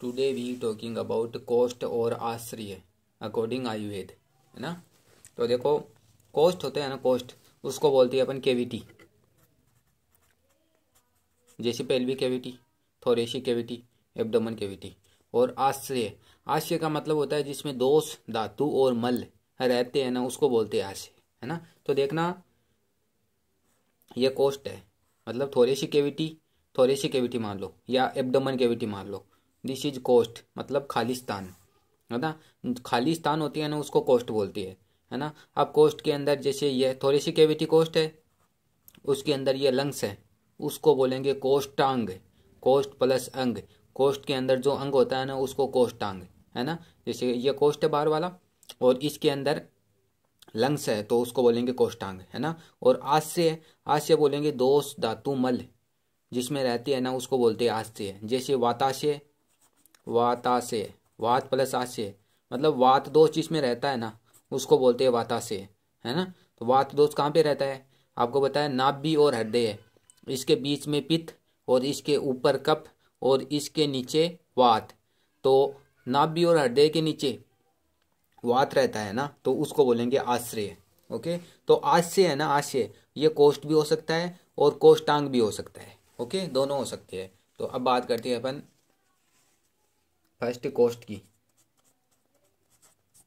today we talking about कॉस्ट और आश्रय अकॉर्डिंग आयुर्वेद है ना तो देखो कॉस्ट होते हैं ना कॉस्ट उसको बोलती है अपन केविटी जैसे pelvic cavity thoracic cavity abdomen cavity और आश्रय आश्रय का मतलब होता है जिसमें दोष धातु और मल रहते हैं ना उसको बोलते हैं आश्रय है ना तो देखना ये कोस्ट है मतलब थोरेसी केविटी थोरेसी केविटी मान लो या एब्डोमन केविटी मान लो दिस इज कोस्ट मतलब खालिस्तान है ना खालिस्तान होती है ना उसको कोस्ट बोलती है है ना अब कोस्ट के अंदर जैसे ये थोड़ी सी कैविटी कोस्ट है उसके अंदर ये लंग्स है उसको बोलेंगे कोष्टांग कोस्ट प्लस अंग कोस्ट के अंदर जो अंग होता है ना उसको कोष्टांग है ना जैसे ये कोस्ट है बाहर वाला और इसके अंदर लंग्स है तो उसको बोलेंगे कोष्टांग है ना और आस्य आस्य बोलेंगे दोष धातु मल जिसमें रहती है ना उसको बोलते हैं आस्य जैसे वाताशय वाताशय वात प्लस आशय मतलब वात दोष जिसमें रहता है ना उसको बोलते हैं वाताशय है ना तो वात दोष कहाँ पे रहता है आपको बताया नाभि और हृदय इसके बीच में पित्त और इसके ऊपर कप और इसके नीचे वात तो नाभि और हृदय के नीचे वात रहता है ना तो उसको बोलेंगे आश्रय ओके तो आश्रय है ना आश्रय ये कोष्ठ भी हो सकता है और कोष्टांग भी हो सकता है ओके दोनों हो सकते हैं तो अब बात करते हैं अपन फर्स्ट कोस्ट की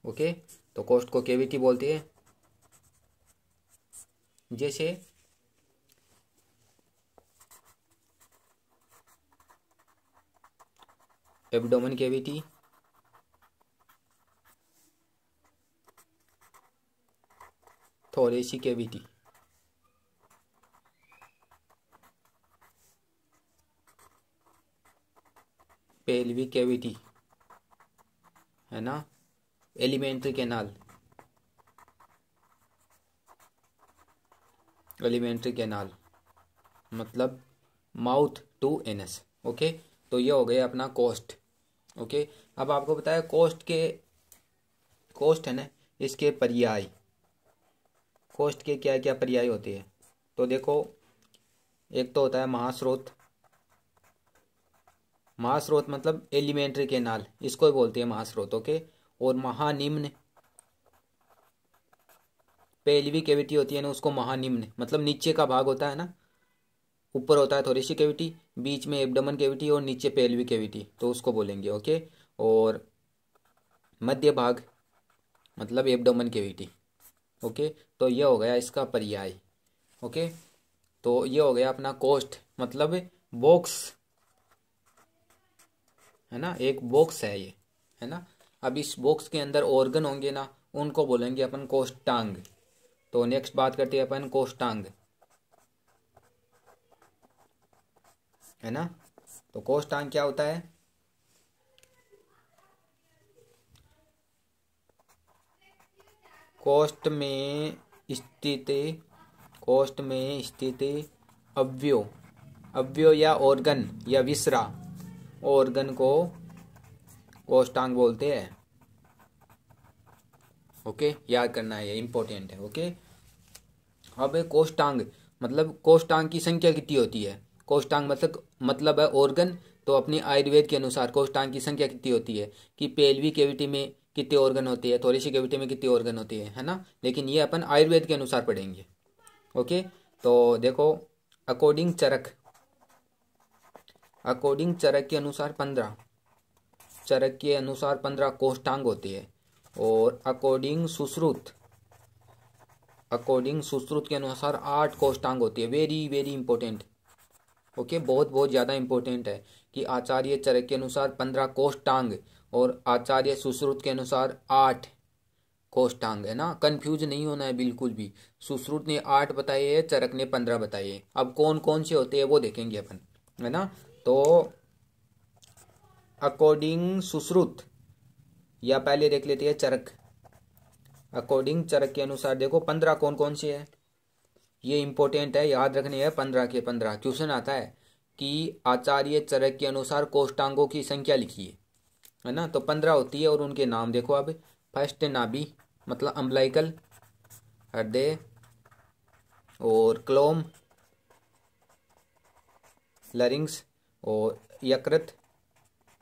ओके तो कोस्ट को केविटी बोलते हैं जैसे abdomen cavity thoracic cavity pelvic cavity है ना एलिमेंट्री कैनाल एलिमेंट्री कैनाल मतलब माउथ टू एनस ओके तो ये हो गया अपना कोस्ट ओके अब आपको बताया कोस्ट के कोस्ट है ना इसके पर्याय कोस्ट के क्या क्या पर्याय होते हैं तो देखो एक तो होता है महास्रोत महास्रोत मतलब एलिमेंट्री केनाल इसको ही बोलते हैं महास्रोतों के और महानिम्न पेलवी केविटी होती है ना उसको महानिम्न मतलब नीचे का भाग होता है ना ऊपर होता है थोरेसी केविटी बीच में एबडमन केविटी और नीचे पेलवी केविटी तो उसको बोलेंगे ओके और मध्य भाग मतलब एबडमन केविटी ओके तो ये हो गया इसका पर्याय ओके तो ये हो गया अपना कोस्ट मतलब बॉक्स है ना एक बॉक्स है ये है ना अब इस बॉक्स के अंदर ऑर्गन होंगे ना उनको बोलेंगे अपन कोष्टांग तो नेक्स्ट बात करते हैं अपन कोष्टांग है ना तो कोष्टांग क्या होता है कोष्ट में स्थित कोष्ट में स्थित अव्यो अव्यो या ऑर्गन या विसरा ऑर्गन को कोष्टांग बोलते हैं ओके याद करना है ये इम्पोर्टेंट है ओके अब कोष्टांग मतलब कोष्टांग की संख्या कितनी होती है कोष्टांग मतलब मतलब है ऑर्गन तो अपनी आयुर्वेद के अनुसार कोष्टांग की संख्या कितनी होती है कि पेलवी केविटी में कितने ऑर्गन होते हैं थोड़ी सी केविटी में कितने ऑर्गन होते हैं है ना लेकिन ये अपन आयुर्वेद के अनुसार पढ़ेंगे ओके तो देखो अकॉर्डिंग चरक अकॉर्डिंग चरक के अनुसार पंद्रह चरक के अनुसार पंद्रह कोष्टांग होती है और अकॉर्डिंग सुश्रुत अकॉर्डिंग सुश्रुत के अनुसार आठ कोष्टांग होती है वेरी वेरी इंपॉर्टेंट ओके बहुत बहुत ज़्यादा इंपॉर्टेंट है कि आचार्य चरक के अनुसार पंद्रह कोष्टांग और आचार्य सुश्रुत के अनुसार आठ कोष्टांग है ना कंफ्यूज नहीं होना है बिल्कुल भी सुश्रुत ने आठ बताए है चरक ने पंद्रह बताए है अब कौन कौन से होते हैं वो देखेंगे अपन है ना तो अकॉर्डिंग सुश्रुत या पहले देख लेती है चरक अकॉर्डिंग चरक के अनुसार देखो पंद्रह कौन कौन सी है ये इंपॉर्टेंट है याद रखने है पंद्रह के पंद्रह क्वेश्चन आता है कि आचार्य चरक के अनुसार कोष्टांगों की संख्या लिखिए है ना तो पंद्रह होती है और उनके नाम देखो अब फर्स्ट नाभि मतलब अम्बलाइकल हृदय और क्लोम लरिंग्स और यकृत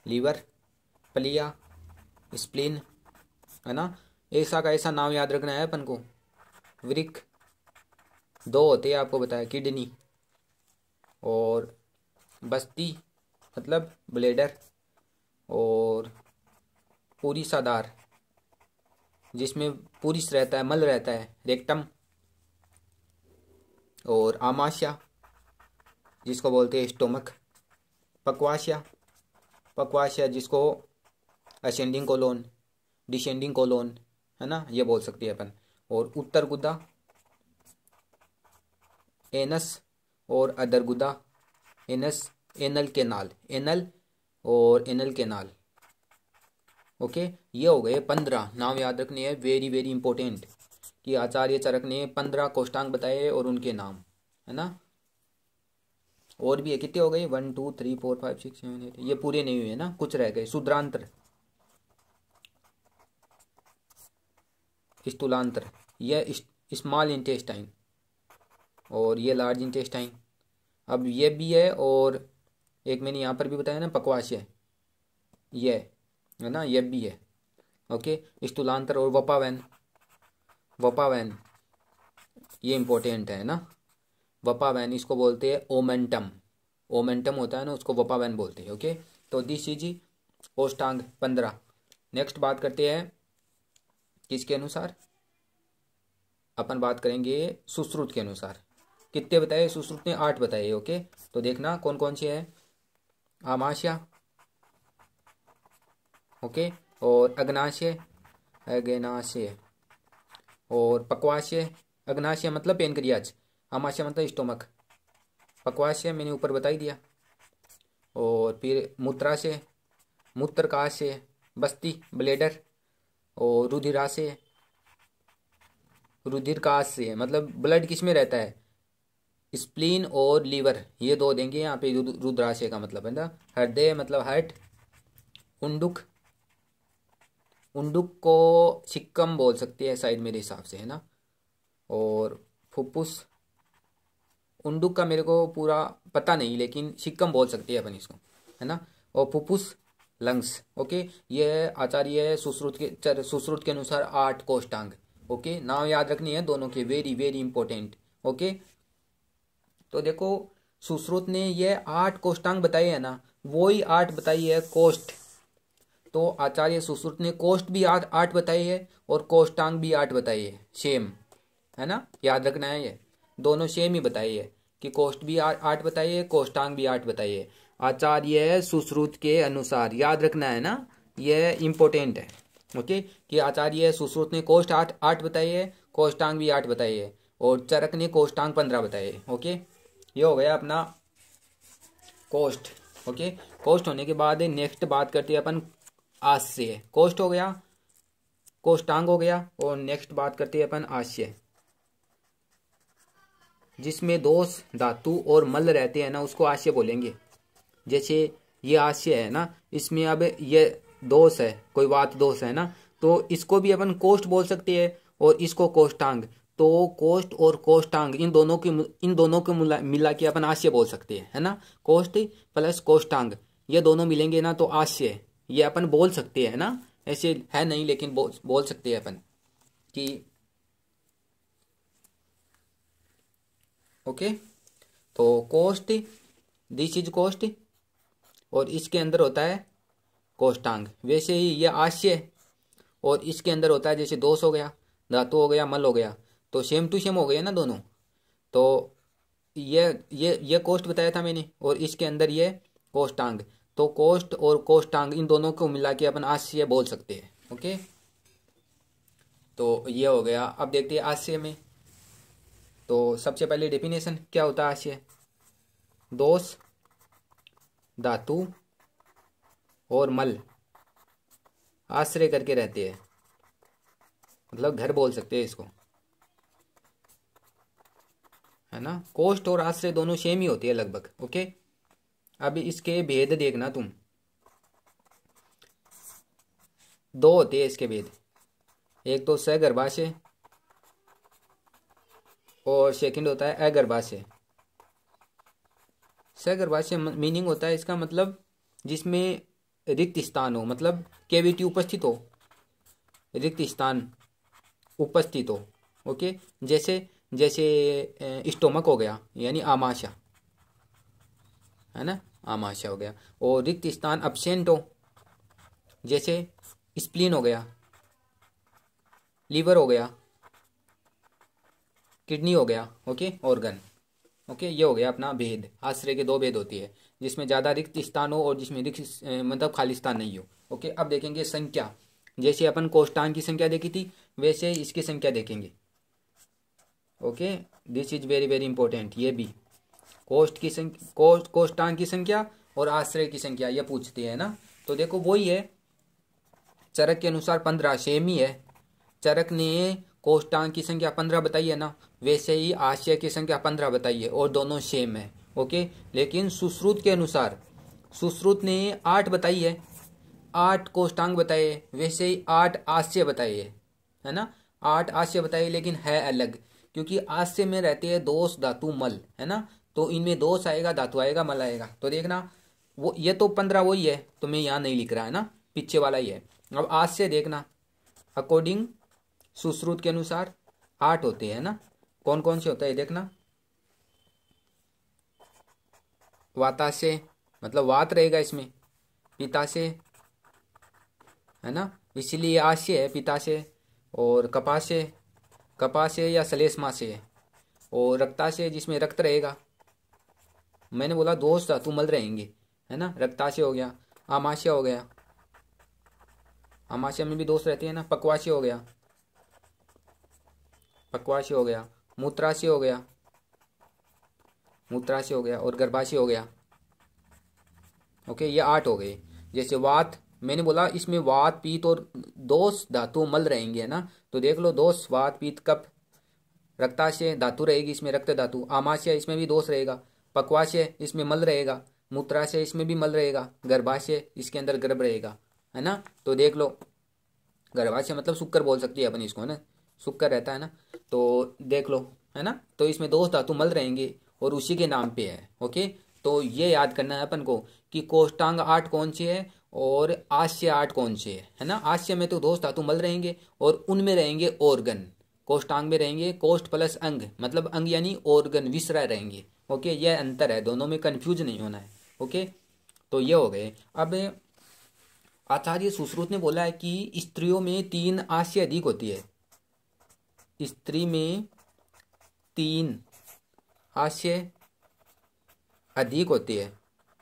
लीवर पलिया स्प्लीन है ना ऐसा का ऐसा नाम याद रखना है अपन को वृक दो होते हैं आपको बताया किडनी और बस्ती मतलब ब्लेडर और पूरी साधार जिसमें पुरुष रहता है मल रहता है रेक्टम और आमाशा जिसको बोलते हैं स्टोमक पकवाशिया पकवाशिया जिसको असेंडिंग कोलोन डिसेंडिंग कोलोन है ना ये बोल सकते हैं अपन और उत्तर गुदा एनस और अदर गुदा एनस एनल नाल एनल और एनल नाल ओके ये हो गए पंद्रह नाम याद रखने हैं वेरी वेरी इंपॉर्टेंट कि आचार्य चरक ने पंद्रह कोष्टांग बताए और उनके नाम है ना और भी है कितने हो गए one two three four five six seven eight ये पूरे नहीं हुए ना कुछ रह गए शूद्रांतर स्तूलांतर यह स्मॉल इंटेस्टाइन और ये लार्ज इंटेस्टाइन अब ये भी है और एक मैंने यहाँ पर भी बताया ना पकवाश है ये है ना ये भी है ओके स्तूलांतर और वपावैन वपावैन ये इम्पोर्टेंट है ना वपा वैन इसको बोलते हैं ओमेंटम ओमेंटम होता है ना उसको वपा वैन बोलते हैं ओके तो दिस इज ओस्टांग पंद्रह नेक्स्ट बात करते हैं किसके अनुसार अपन बात करेंगे सुश्रुत के अनुसार कितने बताए सुश्रुत ने आठ बताए ओके तो देखना कौन कौन से है आमाशय ओके और अग्नाशय अग्नाशय और पकवाशय अग्नाशय मतलब पेनक्रियाज अमाशय मतलब स्टोमक पकवाशय मैंने ऊपर बताई दिया और फिर मूत्राशय मूत्र मूत्रकाशय बस्ती ब्लेडर और रुधिराशय रुधिरकाशय मतलब ब्लड किस में रहता है स्प्लीन और लीवर ये दो देंगे यहाँ पे रुद्राशय का मतलब है ना हृदय मतलब हार्ट उंडुक उंडुक को छिक्कम बोल सकते हैं शायद मेरे हिसाब से है ना और फुप्फुस उंडुक का मेरे को पूरा पता नहीं लेकिन शिक्कम बोल सकते हैं अपन इसको है ना और फुफुस लंग्स ओके ये है आचार्य सुश्रुत के सुश्रुत के अनुसार आठ कोष्टांग ओके नाम याद रखनी है दोनों के वेरी वेरी इंपॉर्टेंट ओके तो देखो सुश्रुत ने ये आठ कोष्टांग बताए है ना वो ही आठ बताई है कोष्ट तो आचार्य सुश्रुत ने कोष्ट भी आठ आठ बताई है और कोष्टांग भी आठ बताई है सेम है ना याद रखना है ये दोनों सेम ही बताई है कि कोष्ट भी आठ बताइए कोष्टांग भी आठ बताइए आचार्य सुश्रुत के अनुसार याद रखना है ना यह इम्पोर्टेंट है ओके कि आचार्य सुश्रुत ने कोष्ट आठ आठ बताइए कोष्टांग भी आठ बताइए और चरक ने कोष्टांग पंद्रह बताइए ओके ये हो गया अपना कोष्ट ओके कोष्ट होने के बाद नेक्स्ट बात करते हैं अपन आशय कोष्ट हो गया कोष्टांग हो गया और नेक्स्ट बात करते हैं अपन आशय जिसमें दोष धातु और मल रहते हैं ना उसको आशय बोलेंगे जैसे ये आशय है ना इसमें अब ये दोष है कोई वात दोष है ना तो इसको भी अपन कोष्ट बोल सकते हैं और इसको कोष्टांग तो कोष्ट और कोष्टांग इन दोनों की इन दोनों को मिला के अपन आशय बोल सकते हैं है ना कोष्ट प्लस कोष्टांग ये दोनों मिलेंगे ना तो आशय ये अपन बोल सकते हैं ना ऐसे है नहीं लेकिन बोल बोल सकते हैं अपन कि ओके तो कोस्ट दिस इज कोस्ट और इसके अंदर होता है कोष्टांग वैसे ही यह आशय और इसके अंदर होता है जैसे दोष हो गया धातु हो गया मल हो गया तो सेम टू सेम हो गया ना दोनों तो ये ये ये कोष्ट बताया था मैंने और इसके अंदर ये कोष्टांग तो कोष्ट और कोष्टांग इन दोनों को मिला के अपन आशय बोल सकते हैं ओके तो ये हो गया अब देखते हैं आशय में तो सबसे पहले डेफिनेशन क्या होता है आशय दोष धातु और मल आश्रय करके रहते हैं मतलब घर बोल सकते हैं इसको है ना कोष्ठ और आश्रय दोनों सेम ही होती है लगभग ओके अब इसके भेद देखना तुम दो होते हैं इसके भेद एक तो सगर्भाशय और सेकंड होता है अगर्भाशय सगर्भाशय मीनिंग होता है इसका मतलब जिसमें रिक्त स्थान हो मतलब कैविटी उपस्थित हो रिक्त स्थान उपस्थित हो ओके जैसे जैसे स्टोमक हो गया यानी आमाशा है ना आमाशा हो गया और रिक्त स्थान अपसेंट हो जैसे स्प्लीन हो गया लीवर हो गया किडनी हो गया ओके ऑर्गन ओके ये हो गया अपना भेद आश्रय के दो भेद होती है जिसमें ज़्यादा रिक्त स्थान हो और जिसमें रिक्त मतलब खाली स्थान नहीं हो ओके अब देखेंगे संख्या जैसे अपन कोष्टांग की संख्या देखी थी वैसे इसकी संख्या देखेंगे okay this is very very important ये भी कोष्ट की संख्या कोष्टांग की संख्या और आश्रय की संख्या ये पूछते है ना तो देखो वही है चरक के अनुसार पंद्रह सेम ही है चरक ने कोष्टांग की संख्या पंद्रह बताई है ना वैसे ही आशय की संख्या पंद्रह बताइए और दोनों सेम है ओके लेकिन सुश्रुत के अनुसार सुश्रुत ने आठ बताई है आठ कोष्टांग बताए वैसे ही आठ आशय बताइए है ना आठ आशय बताइए लेकिन है अलग क्योंकि आशय में रहते हैं दोष धातु मल है ना तो इनमें दोष आएगा धातु आएगा मल आएगा तो देखना वो ये तो पंद्रह वही है तो मैं यहाँ नहीं लिख रहा है ना पीछे वाला ही है अब आशय देखना अकॉर्डिंग सुश्रुत के अनुसार आठ होते हैं ना कौन कौन से होता है देखना से मतलब वात रहेगा इसमें पिता से है ना इसलिए आश्य है से और कपास से या सलेशमाशय है और रक्ता से जिसमें रक्त रहेगा मैंने बोला दोस्त तू मल रहेंगे है ना रक्ताशय हो गया आमाशय हो गया आमाशय में भी दोस्त रहते हैं ना पकवाशय हो गया पकवाशय हो गया मूत्राशय हो गया मूत्राशय हो गया और गर्भाशय हो गया ओके ये आठ हो गए जैसे वात मैंने बोला इसमें वात पीत और दोष धातु मल रहेंगे है ना तो देख लो दोष वात पीत कप रक्ताशय धातु रहेगी इसमें रक्त धातु आमाशय इसमें भी दोष रहेगा पकवाशय इसमें मल रहेगा मूत्राशय इसमें भी मल रहेगा गर्भाशय इसके अंदर गर्भ रहेगा है ना तो देख लो गर्भाशय मतलब शुक्र बोल सकती है अपन इसको है ना सूख कर रहता है ना तो देख लो है ना तो इसमें दोष धातु मल रहेंगे और उसी के नाम पे है ओके तो ये याद करना है अपन को कि कोष्टांग आठ कौन सी है और आश्य आठ कौन से है है ना आश्य में तो दोष धातु मल रहेंगे और उनमें रहेंगे ऑर्गन कोष्टांग में रहेंगे कोष्ठ प्लस अंग मतलब अंग यानी ऑर्गन विसरा रहेंगे ओके यह अंतर है दोनों में कन्फ्यूज नहीं होना है ओके तो ये हो गए अब आचार्य सुश्रुत ने बोला है कि स्त्रियों में तीन आश्य अधिक होती है स्त्री में तीन आशय अधिक होते हैं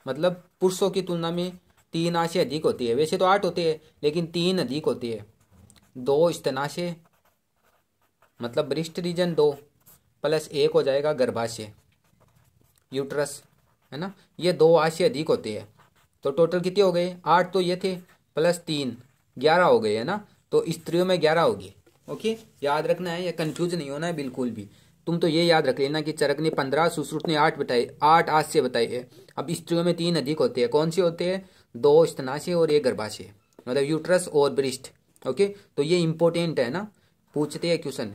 मतलब पुरुषों की तुलना में तीन आशय अधिक होती है वैसे तो आठ होते हैं लेकिन तीन अधिक होती है दो स्तनाशय मतलब ब्रिस्ट रीजन दो प्लस एक हो जाएगा गर्भाशय यूट्रस है ना ये दो आशय अधिक होते हैं तो टोटल कितने हो गए आठ तो ये थे प्लस तीन ग्यारह हो गए है ना तो स्त्रियों में ग्यारह होगी ओके याद रखना है या कंफ्यूज नहीं होना है बिल्कुल भी तुम तो ये याद रख लेना कि चरक ने पंद्रह सुश्रुत ने आठ बताए आठ आश्य बताए हैं अब स्त्रियों में तीन अधिक होते हैं कौन से होते हैं दो स्तनाशय और एक गर्भाशय मतलब यूट्रस और ब्रिस्ट ओके तो ये इंपॉर्टेंट है ना पूछते हैं क्वेश्चन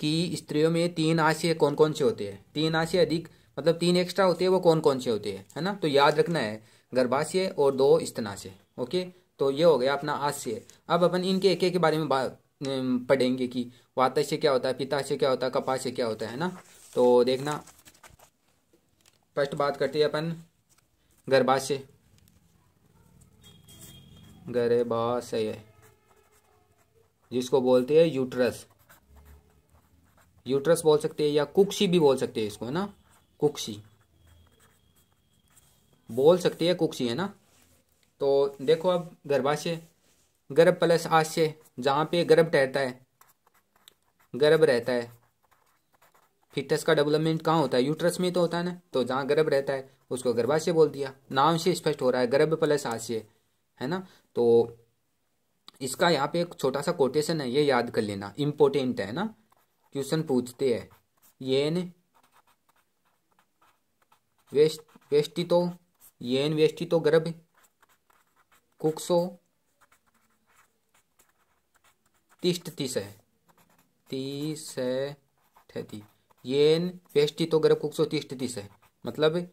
कि स्त्रियों में तीन आशय कौन कौन से होते हैं तीन आशय अधिक मतलब तीन एक्स्ट्रा होते हैं वो कौन कौन से होते हैं है ना तो याद रखना है गर्भाशय और दो स्तनाशय ओके तो ये हो गया अपना आशय अब अपन इनके एक एक के बारे में बात पढ़ेंगे कि वाता से क्या होता है पिता से क्या होता है कपा से क्या होता है ना तो देखना फर्स्ट बात करते हैं अपन गर्भाशय गर्भाशय जिसको बोलते हैं यूट्रस यूट्रस बोल सकते हैं या कुक्षी भी बोल सकते हैं इसको है ना कुक्षी बोल सकते हैं कुक्षी है ना तो देखो अब गर्भाशय गर्भ प्लस आशय जहाँ पे गर्भ ठहरता है गर्भ रहता है फिटस का डेवलपमेंट कहाँ होता है यूट्रस में तो होता है ना तो जहाँ गर्भ रहता है उसको गर्भाशय बोल दिया नाम से स्पष्ट हो रहा है गर्भ प्लस आशय है ना तो इसका यहाँ पे एक छोटा सा कोटेशन है ये याद कर लेना इम्पोर्टेंट है ना क्वेश्चन पूछते हैं येन वेस्ट ये तो, येन तो गर्भ कुक्सो है तिष्ठति येन तो गर्भ कुक्षो है मतलब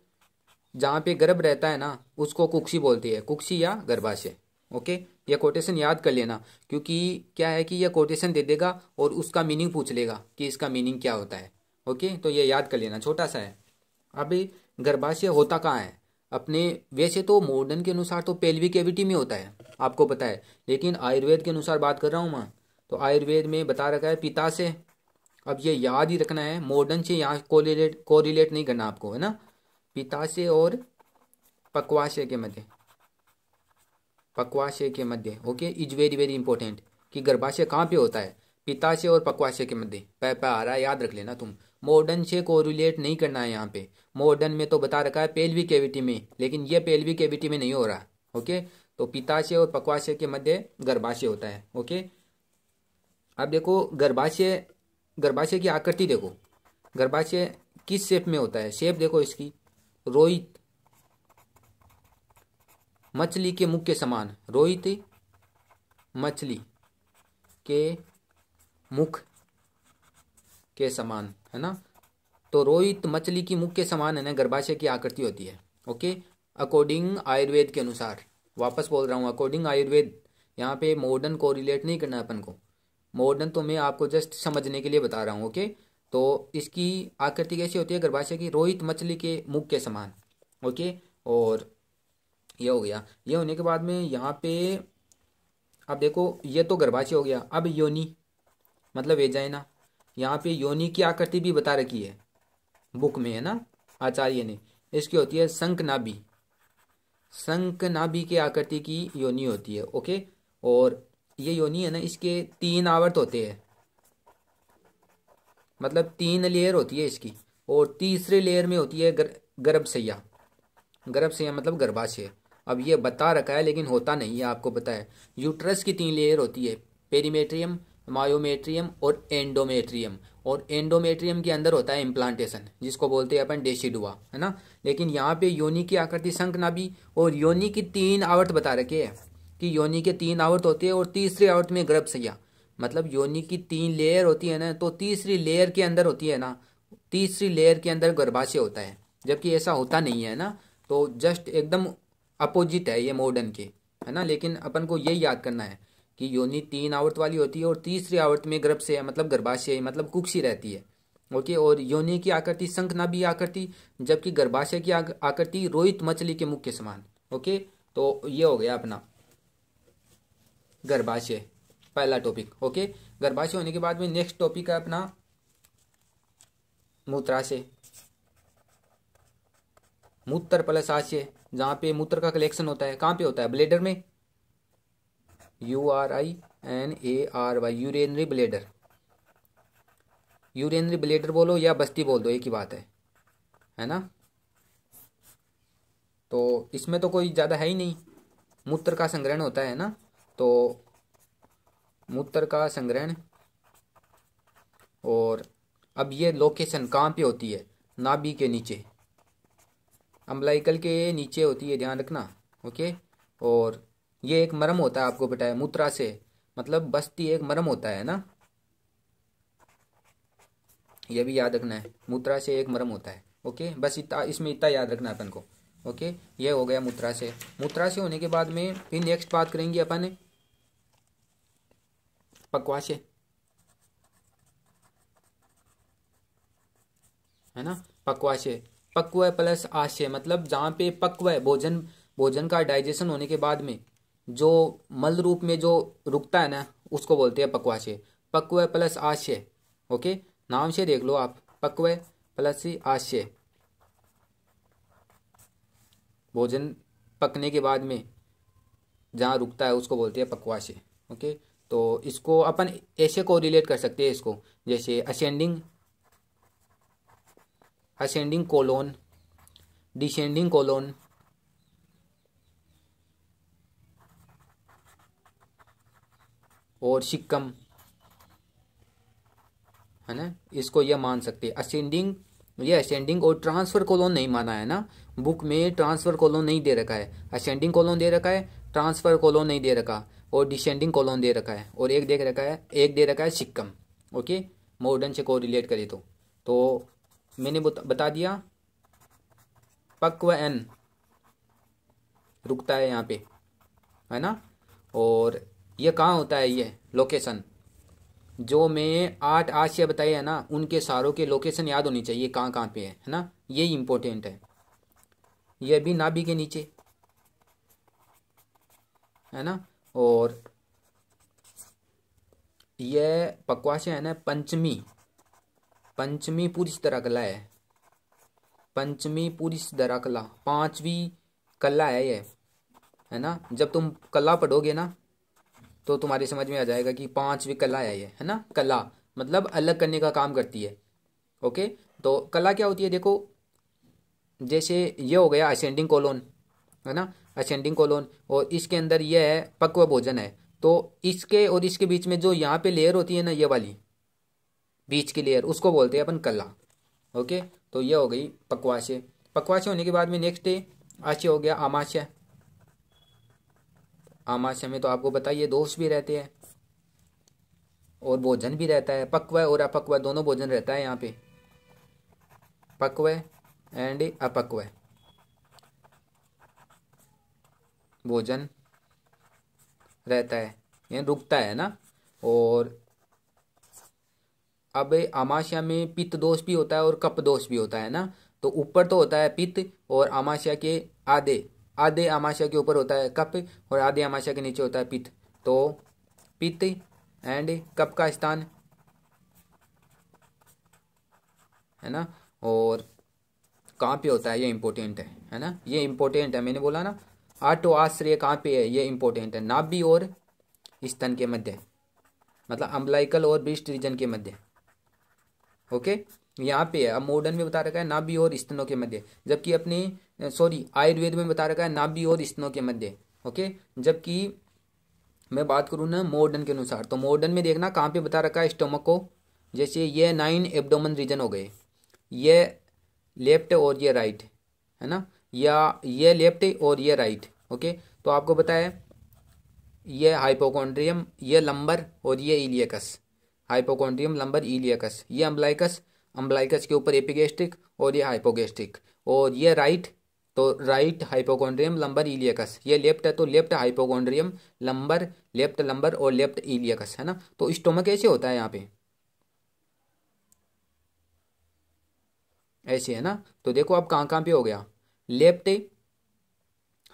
जहाँ पे गर्भ रहता है ना उसको कुक्षी बोलती है कुक्षी या गर्भाशय ओके यह कोटेशन याद कर लेना क्योंकि क्या है कि यह कोटेशन दे देगा और उसका मीनिंग पूछ लेगा कि इसका मीनिंग क्या होता है ओके तो यह याद कर लेना छोटा सा है अभी गर्भाशय होता कहाँ है अपने वैसे तो मॉडर्न के अनुसार तो पेल्वी कैविटी में होता है आपको पता है लेकिन आयुर्वेद के अनुसार बात कर रहा हूँ मैं तो आयुर्वेद में बता रखा है पिता से अब ये याद ही रखना है मॉडर्न से यहाँ कोरिलेट कोरिलेट नहीं करना आपको है ना पिता से और पकवाशय के मध्य पकवाशय के मध्य okay is very very important कि गर्भाशय कहाँ पे होता है पिता से और पकवाशय के मध्य पै पै आ रहा है याद रख लेना तुम मॉडर्न से कोरिलेट नहीं करना है यहाँ पे मॉडर्न में तो बता रखा है पेलवी कैविटी में लेकिन ये पेलवी कैविटी में नहीं हो रहा ओके तो पिताशय और पकवाशय के मध्य गर्भाशय होता है ओके अब देखो गर्भाशय गर्भाशय की आकृति देखो गर्भाशय किस शेप में होता है शेप देखो इसकी रोहित मछली के मुख के समान रोहित मछली के मुख के समान है ना तो रोहित मछली की मुख के समान है ना गर्भाशय की आकृति होती है ओके अकॉर्डिंग आयुर्वेद के अनुसार वापस बोल रहा हूँ अकॉर्डिंग आयुर्वेद यहाँ पे मॉडर्न को रिलेट नहीं करना अपन को मॉडर्न तो मैं आपको जस्ट समझने के लिए बता रहा हूँ ओके तो इसकी आकृति कैसी होती है गर्भाशय की रोहित मछली के मुख के समान ओके और यह हो गया यह होने के बाद में यहाँ पे अब देखो ये तो गर्भाशय हो गया अब योनी मतलब ये जाए ना यहाँ पे योनि की आकृति भी बता रखी है बुक में है ना आचार्य ने इसकी होती है शंख नाभि शंख नाभि की आकृति की योनि होती है ओके और ये योनी है ना इसके तीन आवर्त होते हैं मतलब तीन लेयर होती है इसकी और तीसरे लेयर में होती है गर, गर्भशैया गर्भशैया मतलब गर्भाशय अब ये बता रखा है लेकिन होता नहीं है आपको पता है यूट्रस की तीन लेयर होती है पेरीमेट्रियम मायोमेट्रियम और एंडोमेट्रियम और एंडोमेट्रियम के अंदर होता है इम्प्लांटेशन जिसको बोलते हैं अपन डेसीडुआ है ना लेकिन यहाँ पे योनि की आकृति संकना भी और योनि की तीन आवर्त बता रखी है कि योनि के तीन आवर्त होते हैं और तीसरी आवर्त में गर्भसैया मतलब योनि की तीन लेयर होती है ना तो तीसरी लेयर के अंदर होती है ना तीसरी लेयर के अंदर गर्भाशय होता है जबकि ऐसा होता नहीं है ना तो जस्ट एकदम अपोजिट है ये मॉडर्न के है ना लेकिन अपन को ये याद करना है कि योनि तीन आवर्त वाली होती है और तीसरी आवर्त में गर्भ से मतलब गर्भाशय मतलब कुक्षी रहती है ओके और योनि की आकृति भी आकृति जबकि गर्भाशय की आकृति रोहित मछली के मुख के समान ओके तो ये हो गया अपना गर्भाशय पहला टॉपिक ओके गर्भाशय होने के बाद में नेक्स्ट टॉपिक है अपना मूत्राशय मूत्र प्लस आशय जहां पे मूत्र का कलेक्शन होता है कहां पे होता है ब्लेडर में U R I N A R Y urinary bladder urinary bladder बोलो या बस्ती बोल दो एक ही बात है है ना तो इसमें तो कोई ज़्यादा है ही नहीं मूत्र का संग्रहण होता है ना तो मूत्र का संग्रहण और अब ये लोकेशन कहाँ पे होती है नाभि के नीचे अम्बलाइकल के नीचे होती है ध्यान रखना ओके और ये एक मरम होता है आपको बताया मूत्रा से मतलब बस्ती एक मरम होता है ना यह भी याद रखना है मूत्रा से एक मरम होता है ओके बस इतना इसमें इतना याद रखना अपन को ओके ये हो गया मूत्रा से मूत्रा से होने के बाद में फिर नेक्स्ट बात करेंगे अपन बकवास है है ना पक्वाशय पक्व प्लस आशय मतलब जहाँ पे पक्व भोजन भोजन का डाइजेशन होने के बाद में जो मल रूप में जो रुकता है ना उसको बोलते हैं पकवाशे पक्व प्लस आशय ओके नाम से देख लो आप पक्व प्लस आशय भोजन पकने के बाद में जहाँ रुकता है उसको बोलते हैं पकवाशे ओके तो इसको अपन ऐसे को रिलेट कर सकते हैं इसको जैसे ascending ascending colon descending colon और सिक्कम है ना इसको यह मान सकते हैं असेंडिंग ये असेंडिंग और ट्रांसफर कॉलोन नहीं माना है ना बुक में ट्रांसफर कॉलोन नहीं दे रखा है असेंडिंग कॉलोन दे रखा है ट्रांसफर कॉलोन नहीं दे रखा और डिसेंडिंग कॉलोन दे रखा है और एक देख रखा है एक दे रखा है सिक्कम ओके मॉडर्न से को रिलेट करें तो तो मैंने बता दिया पक व एन रुकता है यहाँ पे है ना और ये कहाँ होता है ये लोकेशन जो मैं आठ आशिया बताई है ना उनके सारों के लोकेशन याद होनी चाहिए कहाँ कहाँ पे है है ना ये इम्पोर्टेंट है ये भी नाभि के नीचे है ना और ये पकवाशे है ना पंचमी पंचमी पूरी तरह कला है पंचमी पूरी तरह कला पांचवी कला है ये है ना जब तुम कला पढ़ोगे ना तो तुम्हारे समझ में आ जाएगा कि पांचवी कला है ये है ना कला मतलब अलग करने का काम करती है ओके तो कला क्या होती है देखो जैसे ये हो गया असेंडिंग कॉलोन है ना असेंडिंग कॉलोन और इसके अंदर यह है पक्व भोजन है तो इसके और इसके बीच में जो यहाँ पे लेयर होती है ना ये वाली बीच की लेयर उसको बोलते हैं अपन कला ओके तो यह हो गई पकवाशे पकवाशे होने के बाद में नेक्स्ट है आशय हो गया आमाशय आमाशय में तो आपको बताइए दोष भी रहते हैं और भोजन भी रहता है पक्व और अपक्व दोनों भोजन रहता है यहाँ पे पक्व एंड अपक्व भोजन रहता है यानी रुकता है ना और अब आमाशा में पित्त दोष भी होता है और कप दोष भी होता है ना तो ऊपर तो होता है पित्त और आमाशा के आधे आधे आमाशा के ऊपर होता है कप और आधे आमाशा के नीचे होता है पित्त तो पित्त एंड कप का स्थान है ना और कहाँ पे होता है ये इम्पोर्टेंट है है ना ये इम्पोर्टेंट है मैंने बोला ना आटो आश्रय कहाँ पे है ये इंपॉर्टेंट है नाभि और स्तन के मध्य मतलब अम्बलाइकल और ब्रिस्ट रीजन के मध्य ओके यहाँ पे है अब मॉडर्न में बता रखा है नाभि और स्तनों के मध्य जबकि अपनी सॉरी आयुर्वेद में बता रखा है नाभि और स्तनों के मध्य ओके जबकि मैं बात करूँ ना मॉडर्न के अनुसार तो मॉडर्न में देखना कहाँ पे बता रखा है स्टोमक को जैसे ये नाइन एब्डोमन रीजन हो गए ये लेफ्ट और ये राइट है ना या ये लेफ्ट और ये राइट ओके तो आपको बताया ये हाइपोकॉन्ड्रियम ये लंबर और ये इलियकस हाइपोकॉन्ड्रियम लंबर इलियकस ये अम्बलाइकस अम्बलाइकस के ऊपर एपिगेस्टिक और ये हाइपोगेस्टिक और ये राइट तो राइट हाइपोकॉन्ड्रियम लंबर इलियकस ये लेफ्ट है तो left hypochondrium lumbar left lumbar और लेफ्ट इलियकस है ना तो स्टोमक ऐसे होता है यहाँ पे ऐसे है ना तो देखो आप कहाँ कहाँ पे हो गया लेप्टे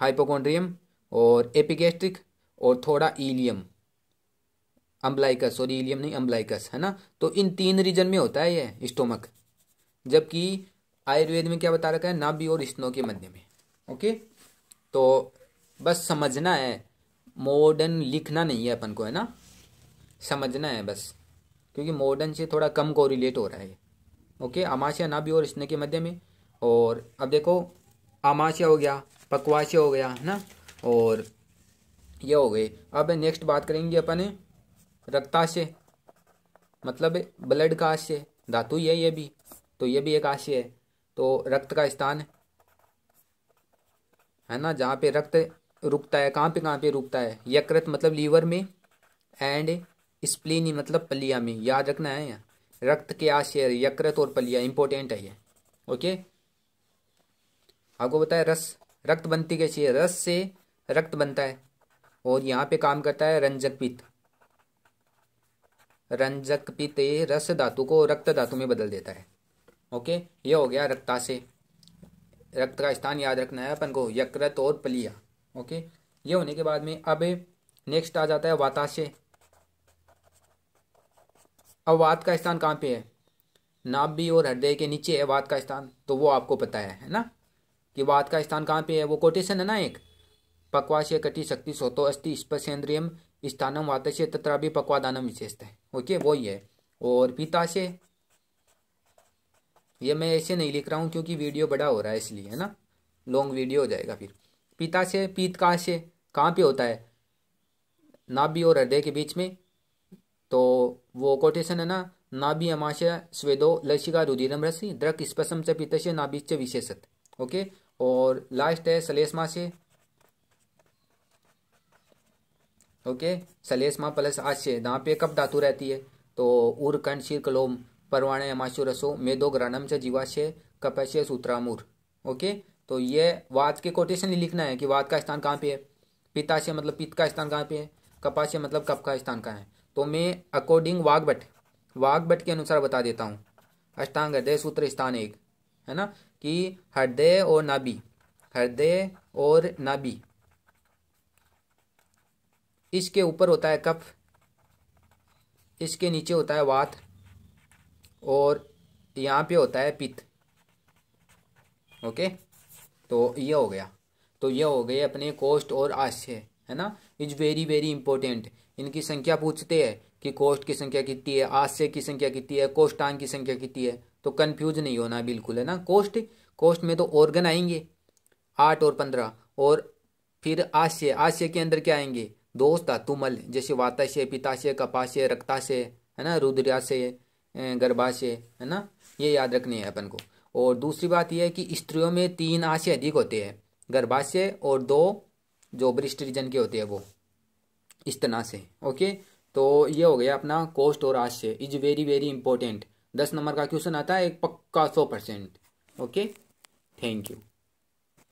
हाइपोकोंड्रियम और एपिगेस्ट्रिक और थोड़ा ईलियम अम्बलाइकस और ईलियम नहीं अम्बलाइकस है ना तो इन तीन रीजन में होता है ये स्टोमक जबकि आयुर्वेद में क्या बता रखा है नाभि और स्नो के मध्य में ओके तो बस समझना है मॉडर्न लिखना नहीं है अपन को है ना समझना है बस क्योंकि मॉडर्न से थोड़ा कम को रिलेट हो रहा है ओके अमाशा नाभि और स्ने के मध्य में और अब देखो आमाशय हो गया पकवाशय हो गया है ना और ये हो गए अब नेक्स्ट बात करेंगे अपन रक्ताशय मतलब ब्लड का आशय धातु ही है ये भी तो ये भी एक आशय है तो रक्त का स्थान है ना जहाँ पे रक्त रुकता है कहाँ पे कहाँ पे रुकता है यकृत मतलब लीवर में एंड स्प्लीनी मतलब पलिया में याद रखना है यहाँ रक्त के आशय यकृत और पलिया इंपॉर्टेंट है ये ओके आपको बताया रस रक्त बनती कैसी है रस से रक्त बनता है और यहाँ पे काम करता है रंजक पित्त रंजक पित्त रस धातु को रक्त धातु में बदल देता है ओके ये हो गया रक्ताशय रक्त का स्थान याद रखना है अपन को यकृत और पलिया ओके ये होने के बाद में अब नेक्स्ट आ जाता है वाताशे अब वात का स्थान कहाँ पे है नाभि और हृदय के नीचे है वात का स्थान तो वो आपको पता है है ना कि वाद का स्थान कहाँ पे है वो कोटेशन है ना एक पक्वाशय कटी शक्ति सोतो अस्थि स्पर्शेंद्रियम स्थानम वातस्य तथा भी पक्वादानम विशेषता है ओके वो ही है और पीताशय ये मैं ऐसे नहीं लिख रहा हूँ क्योंकि वीडियो बड़ा हो रहा है इसलिए है ना लॉन्ग वीडियो हो जाएगा फिर पीताशय पीतकाशय कहाँ पे होता है नाभि और हृदय के बीच में तो वो कोटेशन है ना नाभि अमाशय स्वेदो लसिका रुधिरम रसी द्रक स्पर्शम से पीतस्य नाभिश्च विशेषत ओके और लास्ट है सलेसमा से ओके सलेसमा प्लस आशय पे कब धातु रहती है तो उरखंड शिरकलोम परवाणे अमाशु रसो मेदो ग्रानम से जीवाशय कपैशय सूत्रामूर ओके तो ये वाद के कोटेशन ही लिखना है कि वाद का स्थान कहाँ पे है पिताशय मतलब पित्त का स्थान कहाँ पे है कपाशय मतलब कप का स्थान कहाँ है तो मैं अकॉर्डिंग वाघ भट्ट वाघ भट्ट के अनुसार बता देता हूँ अष्टांग हृदय सूत्र स्थान एक है ना कि हृदय और नाभि हृदय और नाभि इसके ऊपर होता है कफ इसके नीचे होता है वात और यहाँ पे होता है पित्त ओके तो ये हो गया तो ये हो गए अपने कोष्ट और आशय है ना इज वेरी वेरी इंपॉर्टेंट इनकी संख्या पूछते हैं कि कोष्ट की संख्या कितनी है आशय की संख्या कितनी है कोष्टांग की संख्या कितनी है तो कन्फ्यूज नहीं होना बिल्कुल है ना कोष्ट कोष्ट में तो ऑर्गन आएंगे आठ और पंद्रह और फिर आशय आशय के अंदर क्या आएंगे आ तुमल जैसे वाताशय पिताशय कपाशय रक्ताशय है ना रुद्राशय गर्भाशय है ना ये याद रखनी है अपन को और दूसरी बात यह है कि स्त्रियों में तीन आशय अधिक होते हैं गर्भाशय और दो जो ब्रिस्ट रिजन के होते हैं वो इस तरह से ओके तो ये हो गया अपना कोष्ट और आशय इज वेरी वेरी इंपॉर्टेंट दस नंबर का क्वेश्चन आता है एक पक्का सौ परसेंट ओके थैंक यू